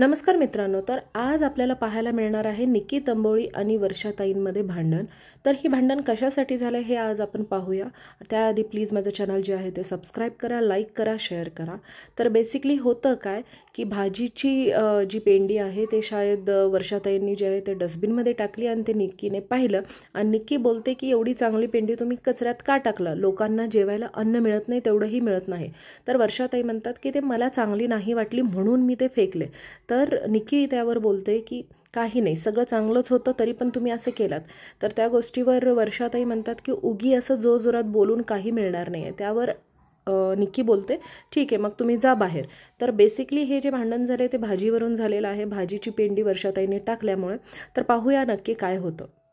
नमस्कार मित्रांनो तर आज आपल्याला पाहायला मिळणार आहे निकी तंबोळी आणि वर्षाताईंमध्ये भांडण तर ही भांडण कशासाठी झालं हे आज आपण पाहूया त्याआधी प्लीज माझं चॅनल जे आहे ते सबस्क्राईब करा लाईक करा शेअर करा तर बेसिकली होतं काय की भाजीची जी पेंडी आहे ते शायद वर्षाताईंनी जे आहे ते डस्टबिनमध्ये टाकली आणि ते निक्कीने पाहिलं आणि निक्की बोलते की एवढी चांगली पेंडी तुम्ही कचऱ्यात का टाकलं लोकांना जेवायला अन्न मिळत नाही तेवढंही मिळत नाही तर वर्षाताई म्हणतात की ते मला चांगली नाही वाटली म्हणून मी ते फेकले तर निकी त्यावर बोलते की काही नाही सगळं चांगलंच होतं तरी पण तुम्ही असं केलात तर त्या गोष्टीवर वर्षाताई म्हणतात की उगी असं जोरजोरात बोलून काही मिळणार नाही आहे त्यावर निक्की बोलते ठीक आहे मग तुम्ही जा बाहेर तर बेसिकली हे जे भांडण झाले ते भाजीवरून झालेलं आहे भाजीची पेंडी वर्षाताईने टाकल्यामुळे तर पाहूया नक्की काय होतं